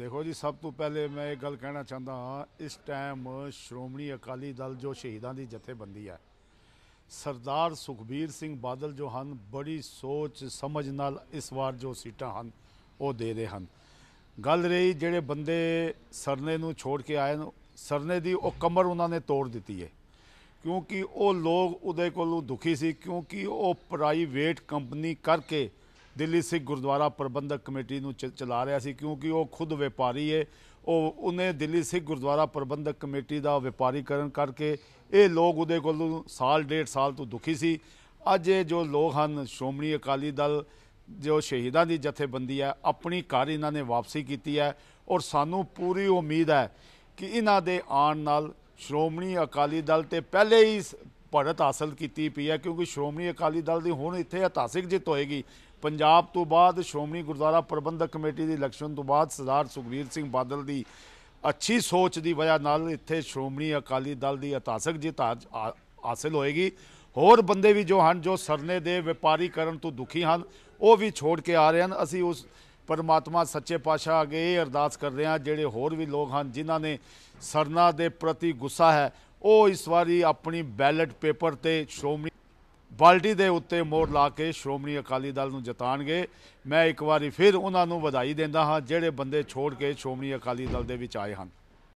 ਦੇਖੋ ਜੀ ਸਭ ਤੋਂ ਪਹਿਲੇ ਮੈਂ ਇਹ ਗੱਲ ਕਹਿਣਾ ਚਾਹੁੰਦਾ ਹਾਂ ਇਸ ਟਾਈਮ ਸ਼੍ਰੋਮਣੀ ਅਕਾਲੀ ਦਲ ਜੋ ਸ਼ਹੀਦਾਂ ਦੀ ਜਥੇਬੰਦੀ ਹੈ ਸਰਦਾਰ ਸੁਖਬੀਰ ਸਿੰਘ ਬਾਦਲ ਜੋ ਹਨ ਬੜੀ ਸੋਚ ਸਮਝ ਨਾਲ ਇਸ ਵਾਰ ਜੋ ਸੀਟਾਂ ਹਨ ਉਹ ਦੇ ਰਹੇ ਹਨ ਗੱਲ ਰਹੀ ਜਿਹੜੇ ਬੰਦੇ ਸਰਨੇ ਨੂੰ ਛੋੜ ਕੇ ਆਏ ਨੇ ਸਰਨੇ ਦੀ ਉਹ ਕਮਰ ਉਹਨਾਂ ਨੇ ਤੋੜ ਦਿੱਤੀ ਹੈ ਕਿਉਂਕਿ ਉਹ ਲੋਕ ਉਹਦੇ ਕੋਲੋਂ ਦੁਖੀ ਸੀ ਕਿਉਂਕਿ ਉਹ ਪ੍ਰਾਈਵੇਟ ਕੰਪਨੀ ਕਰਕੇ ਦਿੱਲੀ ਸਿੱਖ ਗੁਰਦੁਆਰਾ ਪ੍ਰਬੰਧਕ ਕਮੇਟੀ ਨੂੰ ਚਲਾ ਰਿਹਾ ਸੀ ਕਿਉਂਕਿ ਉਹ ਖੁਦ ਵਪਾਰੀ ਹੈ ਉਹ ਉਹਨੇ ਦਿੱਲੀ ਸਿੱਖ ਗੁਰਦੁਆਰਾ ਪ੍ਰਬੰਧਕ ਕਮੇਟੀ ਦਾ ਵਪਾਰੀਕਰਨ ਕਰਕੇ ਇਹ ਲੋਕ ਉਹਦੇ ਕੋਲੋਂ ਸਾਲ ਡੇਢ ਸਾਲ ਤੋਂ ਦੁਖੀ ਸੀ ਅੱਜ ਇਹ ਜੋ ਲੋਕ ਹਨ ਸ਼੍ਰੋਮਣੀ ਅਕਾਲੀ ਦਲ ਜੋ ਸ਼ਹੀਦਾਂ ਦੀ ਜਥੇਬੰਦੀ ਹੈ ਆਪਣੀ ਕਾਰ ਇਹਨਾਂ ਨੇ ਵਾਪਸੀ ਕੀਤੀ ਹੈ ਔਰ ਸਾਨੂੰ ਪੂਰੀ ਉਮੀਦ ਹੈ ਕਿ ਇਹਨਾਂ ਦੇ ਆਉਣ ਨਾਲ ਸ਼੍ਰੋਮਣੀ ਅਕਾਲੀ ਦਲ ਤੇ ਪਹਿਲੇ ਹੀ ਭੜਤ ਹਾਸਲ ਕੀਤੀ ਪਈ ਹੈ ਕਿਉਂਕਿ ਸ਼੍ਰੋਮਣੀ ਅਕਾਲੀ ਦਲ ਦੀ ਹੁਣ ਇੱਥੇ ਇਤਿਹਾਸਿਕ ਜਿੱਤ ਹੋਏਗੀ ਪੰਜਾਬ ਤੋਂ ਬਾਅਦ ਸ਼੍ਰੋਮਣੀ ਗੁਰਦੁਆਰਾ ਪ੍ਰਬੰਧਕ ਕਮੇਟੀ ਦੀ ਇਲੈਕਸ਼ਨ ਤੋਂ ਬਾਅਦ ਸਰਦਾਰ ਸੁਖਵੀਰ ਸਿੰਘ ਬਾਦਲ ਦੀ ਅੱਛੀ ਸੋਚ ਦੀ ਵਜ੍ਹਾ ਨਾਲ ਇੱਥੇ ਸ਼੍ਰੋਮਣੀ ਅਕਾਲੀ ਦਲ ਦੀ ਇਤਿਹਾਸਿਕ ਜਿੱਤ ਹਾਸਲ ਹੋਏਗੀ ਹੋਰ ਬੰਦੇ ਵੀ ਜੋ ਹਨ ਜੋ ਸਰਨੇ ਦੇ ਵਪਾਰੀਕਰਨ ਤੋਂ ਦੁਖੀ ਹਨ ਉਹ ਵੀ ਛੋੜ ਕੇ ਆ ਰਹੇ ਹਨ ਅਸੀਂ ਉਸ ਪਰਮਾਤਮਾ ਸੱਚੇ ਪਾਤਸ਼ਾਹ ਅਗੇ ਅਰਦਾਸ ਕਰਦੇ ਹਾਂ ਜਿਹੜੇ ਹੋਰ ਵੀ ਲੋਕ ਹਨ ਜਿਨ੍ਹਾਂ ਨੇ ਸਰਨਾ ਦੇ ਪ੍ਰਤੀ ਗੁੱਸਾ ਹੈ ਉਹ ਇਸ ਵਾਰੀ ਆਪਣੀ ਬੈਲਟ ਪੇਪਰ ਤੇ ਸ਼੍ਰੋਮਣੀ ਬਾਲਟੀ ਦੇ ਉੱਤੇ ਮੋਹਰ ਲਾ ਕੇ ਸ਼੍ਰੋਮਣੀ ਅਕਾਲੀ ਦਲ ਨੂੰ ਜਿਤਾਣਗੇ ਮੈਂ ਇੱਕ ਵਾਰੀ ਫਿਰ ਉਹਨਾਂ ਨੂੰ ਵਧਾਈ ਦਿੰਦਾ ਹਾਂ ਜਿਹੜੇ ਬੰਦੇ ਛੋੜ ਕੇ ਸ਼੍ਰੋਮਣੀ ਅਕਾਲੀ ਦਲ ਦੇ ਵਿੱਚ ਆਏ ਹਨ